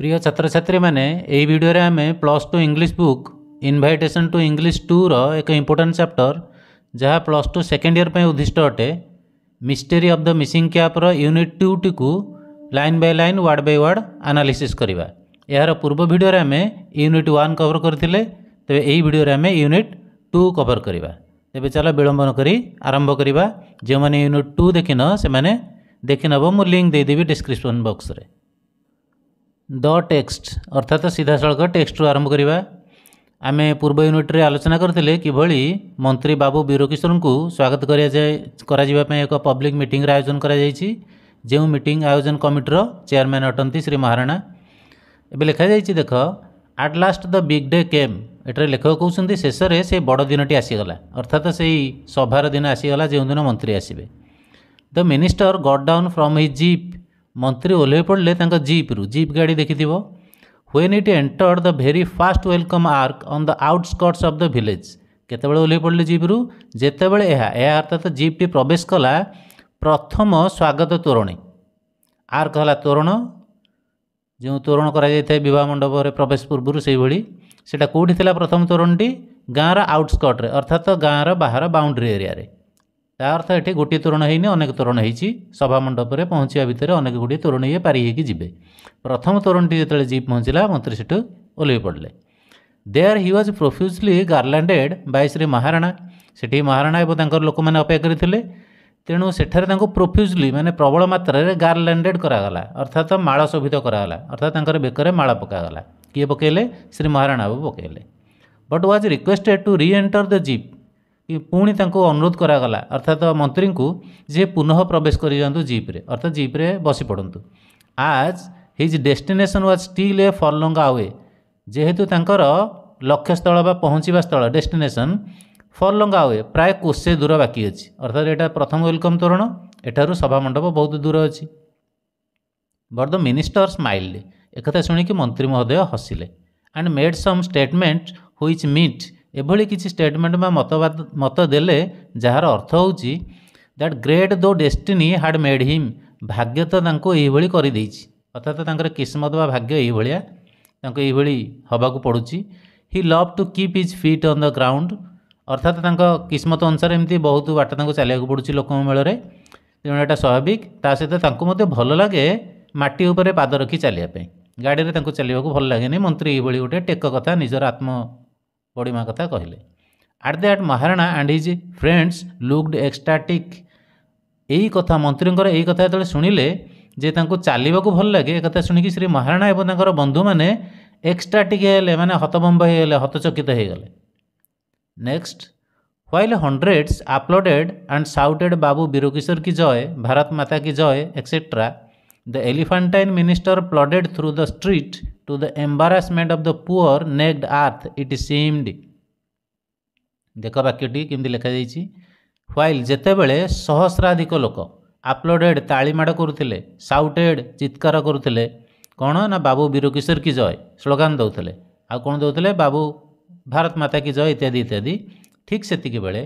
ପ୍ରିୟ ଛାତ୍ରଛାତ୍ରୀମାନେ ଏହି ଭିଡ଼ିଓରେ ଆମେ plus two English book invitation to English ଟୁର ଏକ ଇମ୍ପୋର୍ଟାଣ୍ଟ ଚାପ୍ଟର ଯାହା ପ୍ଲସ୍ ଟୁ ସେକେଣ୍ଡ ଇୟର୍ ପାଇଁ ଉଦ୍ଦିଷ୍ଟ ଅଟେ ମିଷ୍ଟେରୀ ଅଫ୍ ଦ ମିସିଂ କ୍ୟାପ୍ର ୟୁନିଟ୍ ଟୁଟିକୁ line by line word by word analysis କରିବା ଏହାର ପୂର୍ବ ଭିଡ଼ିଓରେ ଆମେ ୟୁନିଟ୍ ୱାନ୍ କଭର କରିଥିଲେ ତେବେ ଏହି ଭିଡ଼ିଓରେ ଆମେ ୟୁନିଟ୍ ଟୁ କଭର କରିବା ତେବେ ଚାଲ ବିଳମ୍ବ ନ କରି ଆରମ୍ଭ କରିବା ଯେଉଁମାନେ ୟୁନିଟ୍ ଟୁ ଦେଖିନ ସେମାନେ ଦେଖିନେବ ମୁଁ ଲିଙ୍କ୍ ଦେଇଦେବି ଡିସ୍କ୍ରିପ୍ସନ୍ ବକ୍ସରେ द ଟେକ୍ସଟ ଅର୍ଥାତ ସିଧାସଳଖ ଟେକ୍ସଟରୁ ଆରମ୍ଭ କରିବା ଆମେ ପୂର୍ବ ୟୁନିଟ୍ରେ ଆଲୋଚନା କରିଥିଲେ କିଭଳି ମନ୍ତ୍ରୀ ବାବୁ ବୀରକିଶୋରଙ୍କୁ ସ୍ୱାଗତ କରାଯାଏ କରାଯିବା ପାଇଁ ଏକ ପବ୍ଲିକ୍ ମିଟିଂର ଆୟୋଜନ କରାଯାଇଛି ଯେଉଁ ମିଟିଂ ଆୟୋଜନ କମିଟିର ଚେୟାରମ୍ୟାନ୍ ଅଟନ୍ତି ଶ୍ରୀ ମହାରଣା ଏବେ ଲେଖାଯାଇଛି ଦେଖ at last the big day came ଏଠାରେ ଲେଖକ କହୁଛନ୍ତି ଶେଷରେ ସେ ବଡ଼ ଦିନଟି ଆସିଗଲା ଅର୍ଥାତ ସେଇ ସଭାର ଦିନ ଆସିଗଲା ଯେଉଁଦିନ ମନ୍ତ୍ରୀ ଆସିବେ the minister got down from his jeep ମନ୍ତ୍ରୀ ଓହ୍ଲେଇ ପଡ଼ିଲେ ତାଙ୍କ ଜିପ୍ରୁ ଜିପ୍ ଗାଡ଼ି ଦେଖିଥିବ when it entered the very first welcome arch on the outskirts of the village କେତେବେଳେ ଓହ୍ଲେଇ ପଡ଼ିଲେ ଜିପ୍ରୁ ଯେତେବେଳେ ଏହା ଏହା ଅର୍ଥାତ୍ ଜିପ୍ଟି ପ୍ରବେଶ କଲା ପ୍ରଥମ ସ୍ୱାଗତ ତୋରଣୀ ଆର୍କ ହେଲା ତୋରଣ ଯେଉଁ ତୋରଣ କରାଯାଇଥାଏ ବିବାହ ମଣ୍ଡପରେ ପ୍ରବେଶ ପୂର୍ବରୁ ସେହିଭଳି ସେଇଟା କେଉଁଠି ଥିଲା ପ୍ରଥମ ତୋରଣଟି ଗାଁର ଆଉଟସ୍କଟ୍ରେ ଅର୍ଥାତ୍ ଗାଁର ବାହାର ବାଉଣ୍ଡ୍ରି ଏରିଆରେ अर्थ ये गोटे तोरण होनी अनेक तोरण हो सभामंडपर पहुँचा भितर अनेक गुड़े तोरण ये पारि जी प्रथम तोरणटी जो जी पहुँचला मंत्री सेठ ओल पड़े there he was profusely garlanded by Shri Maharana से महाराणा लोक मैंने अपेक्षा करते तेणु सेठे प्रोफ्यूजली मैंने प्रबल मात्र गार्लैंडेड कराला अर्थात माल शोभित कराला अर्थात बेकर माल पकाला किए पकड़े श्री महाराणा बाबू पकड़े but was requested to re-enter the jeep ପୁଣି ତାଙ୍କୁ ଅନୁରୋଧ କରାଗଲା ଅର୍ଥାତ୍ ମନ୍ତ୍ରୀଙ୍କୁ ଯେ ପୁନଃ ପ୍ରବେଶ କରିଯାଆନ୍ତୁ ଜିପ୍ରେ ଅର୍ଥାତ୍ ଜିପ୍ରେ ବସି ପଡ଼ନ୍ତୁ as his destination was still a furlong away ଯେହେତୁ ତାଙ୍କର ଲକ୍ଷ୍ୟସ୍ଥଳ ବା ପହଞ୍ଚିବା ସ୍ଥଳ ଡେଷ୍ଟିନେସନ୍ ଫର୍ ଲଙ୍ଗ୍ ଆୱେ ପ୍ରାୟ କୋଷେ ଦୂର ବାକି ଅଛି ଅର୍ଥାତ୍ ଏଇଟା ପ୍ରଥମ ୱେଲକମ୍ ତୋରଣ ଏଠାରୁ ସଭାମଣ୍ଡପ ବହୁତ ଦୂର ଅଛି ବଟ୍ ଦ ମିନିଷ୍ଟର୍ ସ୍ମାଇଲ୍ଡ ଏକଥା ଶୁଣିକି ମନ୍ତ୍ରୀ ମହୋଦୟ ହସିଲେ and made some statement which meant ଏଭଳି କିଛି ଷ୍ଟେଟମେଣ୍ଟ ବା ମତବାଦ ମତ ଦେଲେ ଯାହାର ଅର୍ଥ ହେଉଛି that great though destiny had made him ଭାଗ୍ୟ ତ ତାଙ୍କୁ ଏହିଭଳି କରିଦେଇଛି ଅର୍ଥାତ୍ ତାଙ୍କର କିସ୍ମତ ବା ଭାଗ୍ୟ ଏହିଭଳିଆ ତାଙ୍କୁ ଏହିଭଳି ହେବାକୁ ପଡ଼ୁଛି he love to keep his feet on the ground ଅର୍ଥାତ୍ ତାଙ୍କ କିସ୍ମତ ଅନୁସାରେ ଏମିତି ବହୁତ ବାଟ ତାଙ୍କୁ ଚାଲିବାକୁ ପଡ଼ୁଛି ଲୋକଙ୍କ ମେଳରେ ତେଣୁ ଏଇଟା ସ୍ୱାଭାବିକ ତା ସହିତ ତାଙ୍କୁ ମଧ୍ୟ ଭଲ ଲାଗେ ମାଟି ଉପରେ ପାଦ ରଖି ଚାଲିବା ପାଇଁ ଗାଡ଼ିରେ ତାଙ୍କୁ ଚାଲିବାକୁ ଭଲ ଲାଗେନି ମନ୍ତ୍ରୀ ଏଇଭଳି ଗୋଟେ ଟେକ କଥା ନିଜର ଆତ୍ମ ବଡ଼ିମା କଥା କହିଲେ at that Maharana and his friends looked ecstatic ଏହି କଥା ମନ୍ତ୍ରୀଙ୍କର ଏହି କଥା ଯେତେବେଳେ ଶୁଣିଲେ ଯେ ତାଙ୍କୁ ଚାଲିବାକୁ ଭଲ ଲାଗେ ଏକଥା ଶୁଣିକି ଶ୍ରୀ ମହାରଣା ଏବଂ ତାଙ୍କର ବନ୍ଧୁମାନେ ଏକ୍ସଟ୍ରାଟିକ୍ ହେଲେ ମାନେ ହତବମ୍ବ ହେଇଗଲେ ହତଚକିତ ହେଇଗଲେ next while hundreds applauded and shouted ବାବୁ ବୀରକିଶୋର କି ଜୟ ଭାରତ ମାତା କି ଜୟ etcetera The elephantine minister plodded through the street to the embarrassment of the poor necked earth, it seemed. ଦେଖ ବାକ୍ୟଟି କେମିତି ଲେଖାଯାଇଛି ହ୍ୱାଇଲ୍ ଯେତେବେଳେ ସହସ୍ରାଧିକ ଲୋକ ଆପ୍ଲୋଡ଼େଡ଼୍ ତାଳିମାଡ଼ କରୁଥିଲେ ସାଉଟେଡ଼୍ ଚିତ୍କାର କରୁଥିଲେ କ'ଣ ନା ବାବୁ ବୀର କିଶୋର କି ଜୟ ସ୍ଲୋଗାନ ଦେଉଥିଲେ ଆଉ କ'ଣ ଦେଉଥିଲେ ବାବୁ ଭାରତ ମାତା କି ଜୟ ଇତ୍ୟାଦି ଇତ୍ୟାଦି ଠିକ୍ ସେତିକି ବେଳେ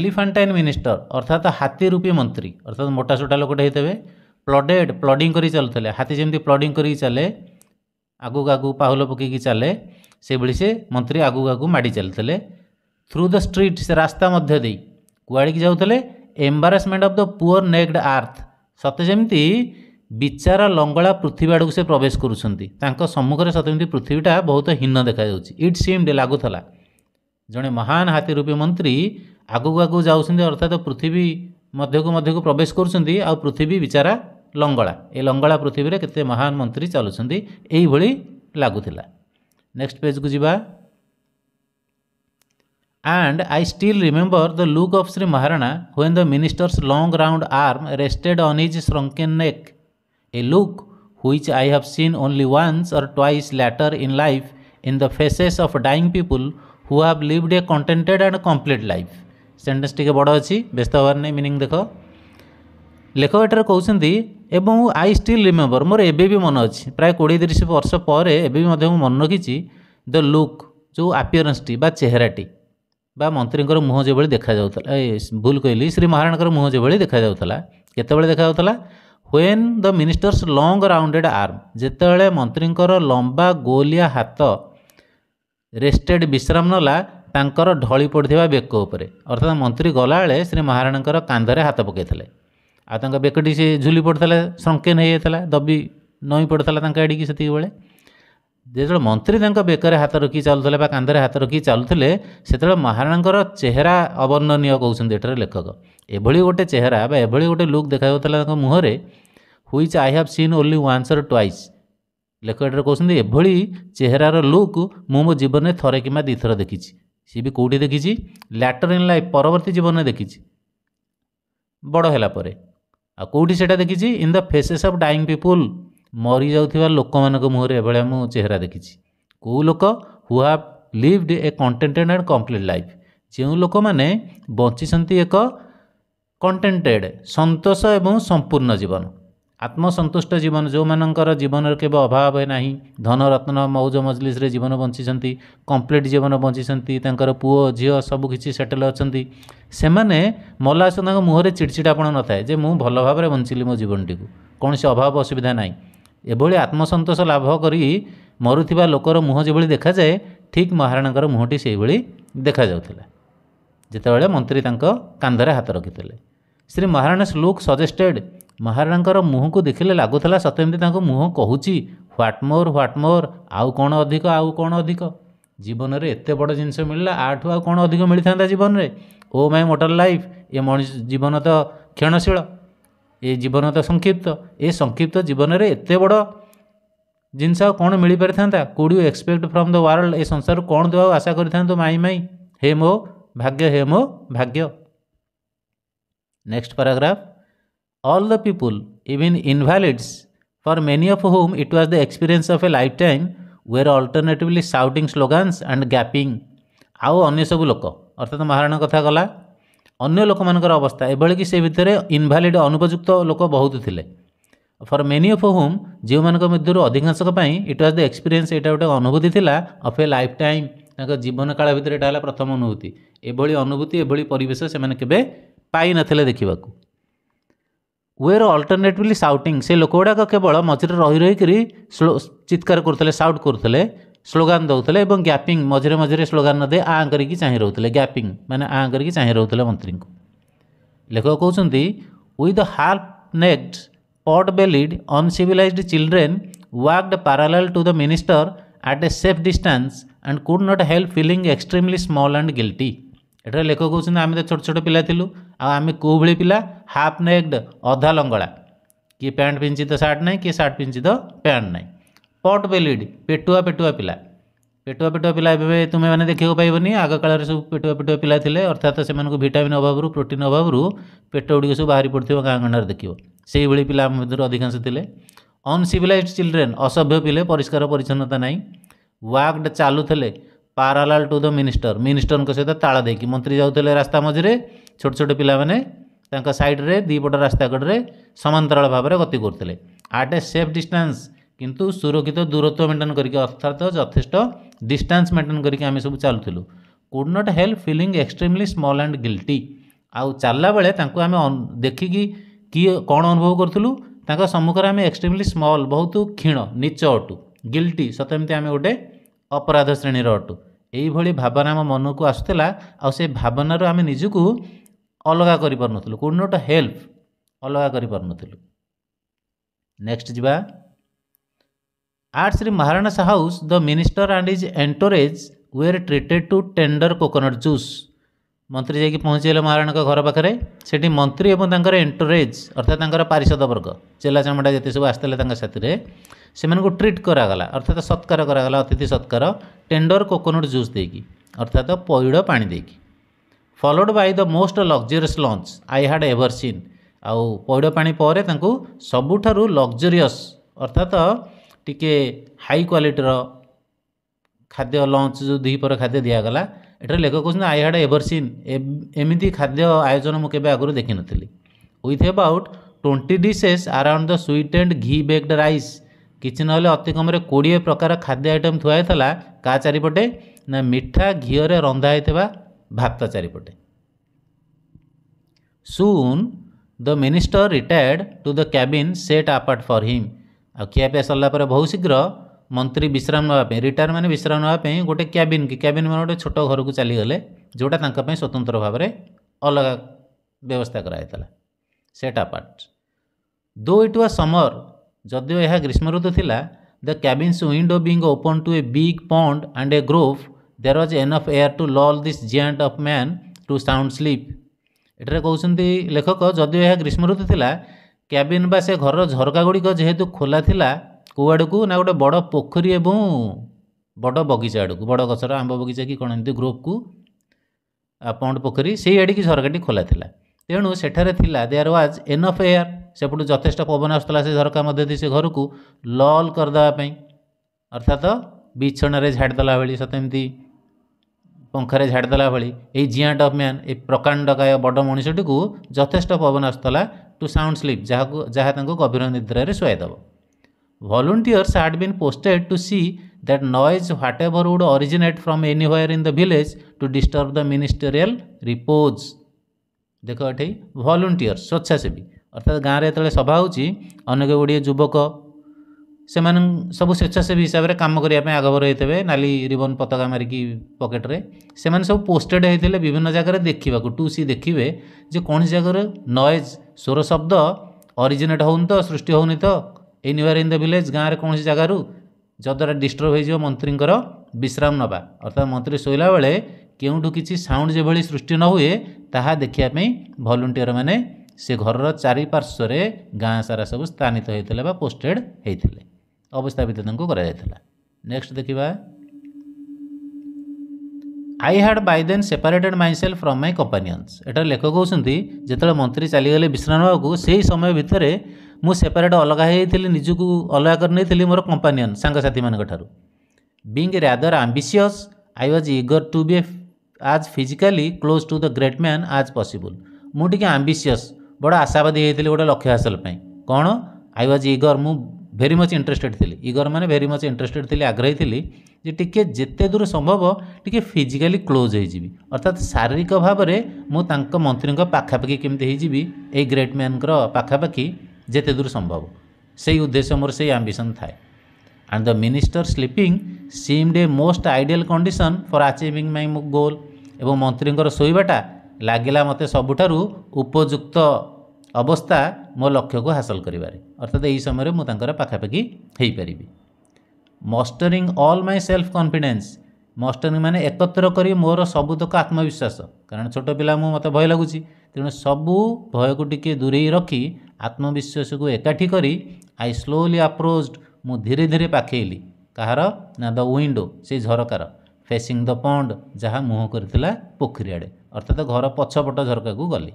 ଏଲିଫାଣ୍ଟାଇନ୍ ମିନିଷ୍ଟର ଅର୍ଥାତ୍ ହାତୀରୂପୀ ମନ୍ତ୍ରୀ ଅର୍ଥାତ୍ ମୋଟାସୋଟା ଲୋକଟେ ହେଇଥିବେ ପ୍ଲଡେଡ଼ ପ୍ଲଡ଼ିଂ କରି ଚାଲୁଥିଲେ ହାତୀ ଯେମିତି ପ୍ଲଡ଼ିଂ କରିକି ଚାଲେ ଆଗକୁ ଆଗକୁ ପାହୁଲ ପକାଇକି ଚାଲେ ସେଭଳି ସେ ମନ୍ତ୍ରୀ ଆଗକୁ ଆଗକୁ ମାଡ଼ି ଚାଲିଥିଲେ ଥ୍ରୁ ଦ ଷ୍ଟ୍ରିଟ୍ ସେ ରାସ୍ତା ମଧ୍ୟ ଦେଇ କୁଆଡ଼ିକି ଯାଉଥିଲେ embarrassment of the poor naked earth ସତେ ଯେମିତି ବିଚାର ଲଙ୍ଗଳା ପୃଥିବୀ ଆଡ଼କୁ ସେ ପ୍ରବେଶ କରୁଛନ୍ତି ତାଙ୍କ ସମ୍ମୁଖରେ ସତେ ଯେମିତି ପୃଥିବୀଟା ବହୁତ ହୀନ ଦେଖାଯାଉଛି ଇଟ୍ ସିମ୍ଡ ଲାଗୁଥିଲା ଜଣେ ମହାନ ହାତୀ ରୂପୀ ମନ୍ତ୍ରୀ ଆଗକୁ ଆଗକୁ ଯାଉଛନ୍ତି ଅର୍ଥାତ୍ ପୃଥିବୀ ମଧ୍ୟକୁ ମଧ୍ୟକୁ ପ୍ରବେଶ କରୁଛନ୍ତି ଆଉ ପୃଥିବୀ ବିଚାରା लंगला ये लंगला पृथ्वी में कते महान मंत्री चलुंत यही लगुला नेक्स्ट पेज को जीवा and I still remember the look of Shri Maharana when the minister's long round arm rested on his shrunken neck a look which I have seen only once or twice later in life in the faces of dying people who have lived a contented and complete life sentence टे बड़ अच्छी व्यस्त नहीं meaning देख ଲେଖକ ଏଠାରେ କହୁଛନ୍ତି ଏବଂ ଆଇ ଷ୍ଟିଲ୍ ରିମେମ୍ବର ମୋର ଏବେ ବି ମନେ ଅଛି ପ୍ରାୟ କୋଡ଼ିଏ ତିରିଶ ବର୍ଷ ପରେ ଏବେ ବି ମଧ୍ୟ ମୁଁ ମନେ ରଖିଛି ଦ ଲୁକ୍ ଯେଉଁ ଆପିୟରାନ୍ସଟି ବା ଚେହେରାଟି ବା ମନ୍ତ୍ରୀଙ୍କର ମୁହଁ ଯେଭଳି ଦେଖାଯାଉଥିଲା ଏ ଭୁଲ କହିଲି ଶ୍ରୀ ମହାରାଣାଙ୍କର ମୁହଁ ଯେଭଳି ଦେଖାଯାଉଥିଲା କେତେବେଳେ ଦେଖାଯାଉଥିଲା when the minister's long rounded arm ଯେତେବେଳେ ମନ୍ତ୍ରୀଙ୍କର ଲମ୍ବା ଗୋଲିଆ ହାତ ରେଷ୍ଟେଡ୍ ବିଶ୍ରାମ ନେଲା ତାଙ୍କର ଢଳି ପଡ଼ିଥିବା ବେକ ଉପରେ ଅର୍ଥାତ୍ ମନ୍ତ୍ରୀ ଗଲାବେଳେ ଶ୍ରୀ ମହାରାଣାଙ୍କର କାନ୍ଧରେ ହାତ ପକାଇଥିଲେ ଆଉ ତାଙ୍କ ବେକଟି ସେ ଝୁଲି ପଡ଼ିଥିଲା ସଂକୀର୍ଣ୍ଣ ହେଇଯାଇଥିଲା ଦବି ନଇଁ ପଡ଼ୁଥିଲା ତାଙ୍କ ଆଡ଼ିକି ସେତିକିବେଳେ ଯେତେବେଳେ ମନ୍ତ୍ରୀ ତାଙ୍କ ବେକରେ ହାତ ରଖି ଚାଲୁଥିଲେ ବା କାନ୍ଧରେ ହାତ ରଖିକି ଚାଲୁଥିଲେ ସେତେବେଳେ ମହାରାଣାଙ୍କର ଚେହେରା ଅବର୍ଣ୍ଣନୀୟ କହୁଛନ୍ତି ଏଠାରେ ଲେଖକ ଏଭଳି ଗୋଟେ ଚେହେରା ବା ଏଭଳି ଗୋଟେ ଲୁକ୍ ଦେଖାଯାଉଥିଲା ତାଙ୍କ ମୁହଁରେ which I have seen only once or twice ଲେଖକ ଏଠାରେ କହୁଛନ୍ତି ଏଭଳି ଚେହେରାର ଲୁକ୍ ମୁଁ ମୋ ଜୀବନରେ ଥରେ କିମ୍ବା ଦୁଇଥର ଦେଖିଛି ସିଏ ବି କେଉଁଠି ଦେଖିଛି ଲ୍ୟାଟର୍ ଇନ୍ ଲାଇଫ୍ ପରବର୍ତ୍ତୀ ଜୀବନରେ ଦେଖିଛି ବଡ଼ ହେଲା ପରେ ଆଉ କେଉଁଠି ସେଇଟା ଦେଖିଛି in the faces of dying people ମରିଯାଉଥିବା ଲୋକମାନଙ୍କ ମୁହଁରେ ଏଭଳିଆ ମୁଁ ଚେହେରା ଦେଖିଛି କେଉଁ ଲୋକ who have lived a contented and complete life ଯେଉଁ ଲୋକମାନେ ବଞ୍ଚିଛନ୍ତି ଏକ କଣ୍ଟେଣ୍ଟେଡ଼ ସନ୍ତୋଷ ଏବଂ ସମ୍ପୂର୍ଣ୍ଣ ଜୀବନ ଆତ୍ମସନ୍ତୁଷ୍ଟ ଜୀବନ ଯେଉଁମାନଙ୍କର ଜୀବନର କେବେ ଅଭାବ ହୁଏ ନାହିଁ ଧନରତ୍ନ ମଉଜ ମଜଲିସରେ ଜୀବନ ବଞ୍ଚିଛନ୍ତି କମ୍ପ୍ଲିଟ୍ ଜୀବନ ବଞ୍ଚିଛନ୍ତି ତାଙ୍କର ପୁଅ ଝିଅ ସବୁକିଛି ସେଟେଲ୍ ଅଛନ୍ତି ସେମାନେ ମଲା ତାଙ୍କ ମୁହଁରେ ଚିଡ଼ଚିଡ଼ାପଣ ନଥାଏ ଯେ ମୁଁ ଭଲ ଭାବରେ ବଞ୍ଚିଲି ମୋ ଜୀବନଟିକୁ କୌଣସି ଅଭାବ ଅସୁବିଧା ନାହିଁ ଏଭଳି ଆତ୍ମସନ୍ତୋଷ ଲାଭ କରି ମରୁଥିବା ଲୋକର ମୁହଁ ଯେଭଳି ଦେଖାଯାଏ ଠିକ୍ ମହାରାଣାଙ୍କର ମୁହଁଟି ସେହିଭଳି ଦେଖାଯାଉଥିଲା ଯେତେବେଳେ ମନ୍ତ୍ରୀ ତାଙ୍କ କାନ୍ଧରେ ହାତ ରଖିଥିଲେ ଶ୍ରୀ ମହାରାଣା ସ୍ଲୁକ୍ ସଜେଷ୍ଟେଡ଼୍ ମହାରାଣାଙ୍କର ମୁହଁକୁ ଦେଖିଲେ ଲାଗୁଥିଲା ସତ ଏମିତି ତାଙ୍କ ମୁହଁ କହୁଛି ହ୍ୱାଟ୍ ମୋର୍ ହ୍ୱାଟ୍ ମୋର୍ ଆଉ କ'ଣ ଅଧିକ ଆଉ କ'ଣ ଅଧିକ ଜୀବନରେ ଏତେ ବଡ଼ ଜିନିଷ ମିଳିଲା ଆଠୁ ଆଉ କ'ଣ ଅଧିକ ମିଳିଥାନ୍ତା ଜୀବନରେ ଓ ମାଇ ମୋଟର ଲାଇଫ୍ ଏ ମଣିଷ ଜୀବନ ତ କ୍ଷଣଶୀଳ ଏ ଜୀବନ ତ ସଂକ୍ଷିପ୍ତ ଏ ସଂକ୍ଷିପ୍ତ ଜୀବନରେ ଏତେ ବଡ଼ ଜିନିଷ ଆଉ କ'ଣ ମିଳିପାରିଥାନ୍ତା could you expect from the world ଏ ସଂସାରରୁ କ'ଣ ଦେବାକୁ ଆଶା କରିଥାନ୍ତୁ ମାଇ ମାଇ ହେ ମୋ ଭାଗ୍ୟ ହେ ମୋ ଭାଗ୍ୟ next paragraph all the people, even invalids, for many of whom it was the experience of a lifetime, were alternatively shouting slogans and gapping. ଆଉ ଅନ୍ୟ ସବୁ ଲୋକ ଅର୍ଥାତ୍ ମହାରାଣା କଥା ଗଲା ଅନ୍ୟ ଲୋକମାନଙ୍କର ଅବସ୍ଥା ଏଭଳି କି ସେ ଭିତରେ ଇନଭାଲିଡ଼ ଅନୁପଯୁକ୍ତ ଲୋକ ବହୁତ ଥିଲେ ଫର୍ ମେନି ଅଫ୍ ହୋମ୍ ଯେଉଁମାନଙ୍କ ମଧ୍ୟରୁ ଅଧିକାଂଶଙ୍କ ପାଇଁ ଇଟ୍ ୱାଜ୍ ଦ ଏକ୍ସପିରିଏନ୍ସ ଏଇଟା ଗୋଟେ ଅନୁଭୂତି ଥିଲା ଅଫ୍ ଏ ଲାଇଫ୍ ଟାଇମ୍ ତାଙ୍କ ଜୀବନ କାଳ ଭିତରେ ଏଇଟା ହେଲା ପ୍ରଥମ ଅନୁଭୂତି ଏଭଳି ଅନୁଭୂତି ଏଭଳି ପରିବେଶ ସେମାନେ କେବେ ପାଇନଥିଲେ ଦେଖିବାକୁ वे आर अल्टरनेटली साउटिंग से लोक गुड़ाक केवल मझे रही रही चित्कार करुले साउट करुले स्लोगान दौले और ग्यापिंग मझे मझे स्लोगान नदे आ कर चाह रोते ग्यापिंग मैंने आ करी चाह रोते मंत्री को लेखक कौन with half naked pot bellied uncivilised children walked parallel to the minister at a safe distance and could not help feeling extremely small and guilty एटारे लेखक कौन आम तो छोट छोट पिला आम कौ भाई पिला हाफ नेक्ड अधा लंगला कि पैंट पिंचित सार्ट ना कि सार्ट पिंचित पैंट ना पट बेलीड पेटुआ पेटुआ पिला पेटुआ पेटुआ पिला तुम्हें मैंने देखा पावन आग काल सब पेटुआ पेटुआ पिला थे अर्थात से भिटामिन अभाव प्रोटीन अभाव पेट गुड़ी सब बाहरी पड़ थोड़ा गाँ गंडार देखिए से ही पिला अधिकांश थे अनसीभिलइज चिलड्रेन असभ्य पिले परिष्कारच्छन्नता ना वाक्ड चलु थे parallel to the minister minister सहित ताला देकी मंत्री जाते रास्ता मझे छोट छोट पिला ତାଙ୍କ ସାଇଡ଼୍ରେ ଦୁଇପଟ ରାସ୍ତା କଡ଼ରେ ସମାନ୍ତରାଳ ଭାବରେ ଗତି କରୁଥିଲେ ଆଟ୍ ଏ ସେଫ୍ ଡିଷ୍ଟାନ୍ସ କିନ୍ତୁ ସୁରକ୍ଷିତ ଦୂରତ୍ୱ ମେଣ୍ଟେନ୍ କରିକି ଅର୍ଥାତ ଯଥେଷ୍ଟ ଡିଷ୍ଟାନ୍ସ ମେଣ୍ଟେନ୍ କରିକି ଆମେ ସବୁ ଚାଲୁଥିଲୁ could not help feeling extremely small and guilty ଆଉ ଚାଲିଲା ବେଳେ ତାଙ୍କୁ ଆମେ ଦେଖିକି କିଏ କ'ଣ ଅନୁଭବ କରୁଥିଲୁ ତାଙ୍କ ସମ୍ମୁଖରେ ଆମେ ଏକ୍ସଟ୍ରିମଲି ସ୍ମଲ୍ ବହୁତ କ୍ଷୀଣ ନିଚ ଅଟୁ ଗିଲ୍ଟି ସତ ଏମିତି ଆମେ ଗୋଟେ ଅପରାଧ ଶ୍ରେଣୀର ଅଟୁ ଏଇଭଳି ଭାବନା ଆମ ମନକୁ ଆସୁଥିଲା ଆଉ ସେ ଭାବନାରୁ ଆମେ ନିଜକୁ ଅଲଗା କରିପାରୁନଥିଲୁ କେଉଁଠି ଗୋଟେ ହେଲ୍ପ ଅଲଗା କରିପାରୁନଥିଲୁ ନେକ୍ସଟ ଯିବା at Shri Maharana's house the minister and his entourage were treated to tender coconut juice ମନ୍ତ୍ରୀ ଯାଇକି ପହଞ୍ଚିଗଲେ ମହାରାଣାଙ୍କ ଘର ପାଖରେ ସେଠି ମନ୍ତ୍ରୀ ଏବଂ ତାଙ୍କର ଏଣ୍ଟୋରେଜ୍ ଅର୍ଥାତ୍ ତାଙ୍କର ପାରିଷଦ ବର୍ଗ ଚେଲା ଚାମଡ଼ା ଯେତେ ସବୁ ଆସିଥିଲେ ତାଙ୍କ ସାଥିରେ ସେମାନଙ୍କୁ ଟ୍ରିଟ୍ କରାଗଲା ଅର୍ଥାତ୍ ସତ୍କାର କରାଗଲା ଅତିଥି ସତ୍କାର ଟେଣ୍ଡର କୋକୋନଟ୍ ଜୁସ୍ ଦେଇକି ଅର୍ଥାତ୍ ପଇଡ଼ ପାଣି ଦେଇକି followed by the most luxurious lunch I had ever seen ଆଉ ପଇଡ଼ ପାଣି ପରେ ତାଙ୍କୁ ସବୁଠାରୁ ଲକ୍ଜରିୟସ୍ ଅର୍ଥାତ ଟିକେ ହାଇ କ୍ୱାଲିଟିର ଖାଦ୍ୟ ଲଞ୍ଚ୍ ଯେଉଁ ଦ୍ୱିପହର ଖାଦ୍ୟ ଦିଆଗଲା ଏଠାରେ ଲେଖକ କହୁଛନ୍ତି ଆଇ ହ୍ୟାଡ଼୍ ଏଭର୍ ସିନ୍ ଏମିତି ଖାଦ୍ୟ ଆୟୋଜନ ମୁଁ କେବେ ଆଗରୁ ଦେଖିନଥିଲି with about twenty dishes around the sweet and ghee baked rice କିଛି ନହେଲେ ଅତି କମରେ କୋଡ଼ିଏ ପ୍ରକାର ଖାଦ୍ୟ ଆଇଟମ୍ ଥୁଆ ହେଇଥିଲା କାହା ଚାରିପଟେ ନା ମିଠା ଘିଅରେ ରନ୍ଧା ହେଇଥିବା भारत चारिपटे soon the minister retired to the cabin set apart for him आ खिया पिया सरला बहुत शीघ्र मंत्री विश्राम नाप रिटायर मैंने विश्राम नाप गोटे कैबिन कि क्याबिन मैं गोटे छोट घर को चलीगले जोटा स्वतंत्र भाव में अलग व्यवस्था कराई था set apart though it was summer जदि यह ग्रीष्म ऋतु थी the cabins window being open to a big pond and a grove there was enough air to lull this giant of man to sound sleep ଏଠାରେ କହୁଛନ୍ତି ଲେଖକ ଯଦିଓ ଏହା ଗ୍ରୀଷ୍ମ ଋତୁ ଥିଲା କ୍ୟାବିନ୍ ବା ସେ ଘରର ଝରକାଗୁଡ଼ିକ ଯେହେତୁ ଖୋଲା ଥିଲା କେଉଁଆଡ଼କୁ ନା ଗୋଟେ ବଡ଼ ପୋଖରୀ ଏବଂ ବଡ଼ ବଗିଚା ଆଡ଼କୁ ବଡ଼ ଗଛର ଆମ୍ବ ବଗିଚା କି କ'ଣ ଏମିତି ଗ୍ରୁପ୍କୁ ପଣ୍ଡ ପୋଖରୀ ସେଇ ଆଡ଼ିକି ଝରକାଟି ଖୋଲା ଥିଲା ତେଣୁ ସେଠାରେ ଥିଲା ଦେୟାର ୱାଜ୍ ଏନଫ୍ ଏୟାର୍ ସେପଟୁ ଯଥେଷ୍ଟ ପବନ ଆସୁଥିଲା ସେ ଝରକା ମଧ୍ୟ ଦେଇ ସେ ଘରକୁ ଲଲ୍ କରିଦେବା ପାଇଁ ଅର୍ଥାତ୍ ବିଛଣାରେ ଝାଡ଼ିଦେଲା ଭଳି ସତେ ଏମିତି ପଙ୍ଖରେ ଝାଡ଼ିଦେଲା ଭଳି ଏଇ ଜିଆଁ ଡବ୍ ମ୍ୟାନ୍ ଏ ପ୍ରକାଣ୍ଡ କାୟ ବଡ଼ ମଣିଷଟିକୁ ଯଥେଷ୍ଟ ପବନ ଆସୁଥିଲା ଟୁ ସାଉଣ୍ଡ ସ୍ଲିପ୍ ଯାହାକୁ ଯାହା ତାଙ୍କୁ ଗଭୀର ନିଦ୍ରାରେ ଶୁଆଇଦେବ volunteers had been posted to see that noise whatever would originate from anywhere in the village to disturb the ministerial repose ଦେଖ ଏଠି ଭଲୁଣ୍ଟିୟର୍ସ ସ୍ୱେଚ୍ଛାସେବୀ ଅର୍ଥାତ୍ ଗାଁରେ ଯେତେବେଳେ ସଭା ହେଉଛି ଅନେକ ଗୁଡ଼ିଏ ଯୁବକ ସେମାନେ ସବୁ ସ୍ୱେଚ୍ଛାସେବୀ ହିସାବରେ କାମ କରିବା ପାଇଁ ଆଗଭର ହେଇଥିବେ ନାଲି ରିବନ୍ ପତାକା ମାରିକି ପକେଟ୍ରେ ସେମାନେ ସବୁ ପୋଷ୍ଟେଡ଼୍ ହେଇଥିଲେ ବିଭିନ୍ନ ଜାଗାରେ ଦେଖିବାକୁ ଟୁ ସି ଦେଖିବେ ଯେ କୌଣସି ଜାଗାରେ ନଏଜ୍ ସ୍ୱର ଶବ୍ଦ ଅରିଜିନେଟ୍ ହେଉନି ତ ସୃଷ୍ଟି ହେଉନି ତ ଏନିୱାର୍ ଇନ୍ ଦ ଭିଲେଜ୍ ଗାଁରେ କୌଣସି ଜାଗାରୁ ଯଦ୍ୱାରା ଡିଷ୍ଟର୍ବ ହୋଇଯିବ ମନ୍ତ୍ରୀଙ୍କର ବିଶ୍ରାମ ନେବା ଅର୍ଥାৎ ମନ୍ତ୍ରୀ ଶୋଇଲା ବେଳେ କେଉଁଠୁ କିଛି ସାଉଣ୍ଡ ଯେଭଳି ସୃଷ୍ଟି ନ ହୁଏ ତାହା ଦେଖିବା ପାଇଁ ଭଲଣ୍ଟିୟରମାନେ ସେ ଘରର ଚାରିପାର୍ଶ୍ୱରେ ଗାଁ ସାରା ସବୁ ସ୍ଥାନିତ ହୋଇଥିଲେ ବା ପୋଷ୍ଟେଡ଼୍ ହୋଇଥିଲେ अवस्थापित कर नेक्स्ट देखा I had by then separated myself from my companions एटार लेखक होते मंत्री चलीगले विश्राम बाबू से ही समय भितर मुपरेट अलग होती निज्क अलग कर नहीं मोर कंपानियन सांगसाथी मानु being rather ambitious I was eager to be as physically close to the great man as possible मुझे आम्बिशिय बड़ आशावादी होती गोटे लक्ष्य हासिल कौन आई व्वाज इगर मुझ ভেরি মচ ইন্টরেস্টেড ଥିଲି ଇଗର ମାନେ ଭେରି ମଚ୍ ଇଣ୍ଟରେଷ୍ଟେଡ଼ ଥିଲି ଆଗ୍ରହୀ ଥିଲି ଯେ ଟିକିଏ ଯେତେ ଦୂର ସମ୍ଭବ ଟିକିଏ ଫିଜିକାଲି କ୍ଲୋଜ୍ ହେଇଯିବି ଅର୍ଥାତ୍ ଶାରୀରିକ ଭାବରେ ମୁଁ ତାଙ୍କ ମନ୍ତ୍ରୀଙ୍କ ପାଖାପାଖି କେମିତି ହେଇଯିବି ଏଇ ଗ୍ରେଟ୍ ମ୍ୟାନ୍ଙ୍କର ପାଖାପାଖି ଯେତେ ଦୂର ସମ୍ଭବ ସେଇ ଉଦ୍ଦେଶ୍ୟ ମୋର ସେଇ ଆମ୍ବିସନ୍ ଥାଏ and the minister sleeping seemed a most ideal condition for achieving my goal ଏବଂ ମନ୍ତ୍ରୀଙ୍କର ଶୋଇବାଟା ଲାଗିଲା ମୋତେ ସବୁଠାରୁ ଉପଯୁକ୍ତ ଅବସ୍ଥା मो लक्ष्य को हासिल गर अर्थात यही समय मु म पाखापापारि मस्टरिङ अलम मई सेल्फ कन्फिडेन्स मस्टरिङ मे एकत्र गरि म सबुत आत्मविश्वास कारण छोटो पा मत भय सब भय को भयको टिकै दुरै आत्मविश्वास को एकाठी गरि आई स्लोली मु धीरे धीरे म धेरै ना द कहाँ से झरकार फेसिङ द पन्ड जहाँ मुह गरिडे अर्थात घर पछपट झरका गली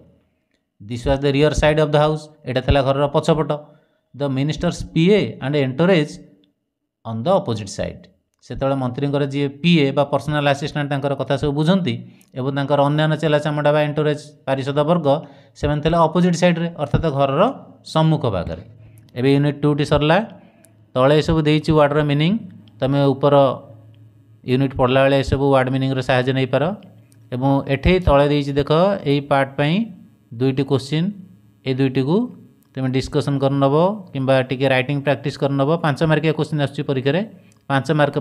this was the rear side of the house ଏଇଟା ଥିଲା ଘରର ପଛପଟ the minister's PA and entourage on the opposite side ସେତେବେଳେ ମନ୍ତ୍ରୀଙ୍କର ଯିଏ ପିଏ ବା ପର୍ସନାଲ୍ ଆସିଷ୍ଟାଣ୍ଟ ତାଙ୍କର କଥା ସବୁ ବୁଝନ୍ତି ଏବଂ ତାଙ୍କର ଅନ୍ୟାନ୍ୟ ଚେଲା ଚାମୁଣ୍ଡା ବା ଏଣ୍ଟରେଜ୍ ପାରିଷଦ ବର୍ଗ ସେମାନେ ଥିଲେ ଅପୋଜିଟ୍ ସାଇଡ଼୍ରେ ଅର୍ଥାତ୍ ଘରର ସମ୍ମୁଖ ଭାଗରେ ଏବେ ୟୁନିଟ୍ ଟୁଟି ସରିଲା ତଳେ ଏସବୁ ଦେଇଛି ୱାର୍ଡ଼ର ମିନିଂ ତୁମେ ଉପର ୟୁନିଟ୍ ପଢ଼ିଲା ବେଳେ ଏସବୁ ୱାର୍ଡ଼ ମିନିଂର ସାହାଯ୍ୟ ନେଇପାର ଏବଂ ଏଠି ତଳେ ଦେଇଛି ଦେଖ ଏଇ ପାର୍ଟ ପାଇଁ दुईट क्वेश्चन ए दुईट को तुम डिस्कसन करनब कि रईटिंग प्राक्ट करनब पांच मार्किया क्वेश्चन आसीक्षा पांच मार्क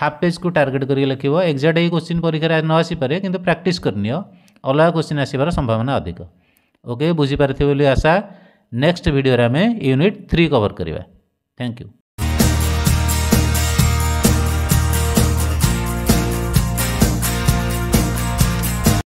हाफ पेज को टारगेट कर लिख एक्जाक्ट ये क्वेश्चन परीक्षा न आसपे कि प्राक्ट करनीय अलग क्वेश्चन आसवर संभावना अधिक ओके बुझीपारे आशा नेक्स्ट भिडियो आम यूनिट थ्री कवर करवा थैंक यू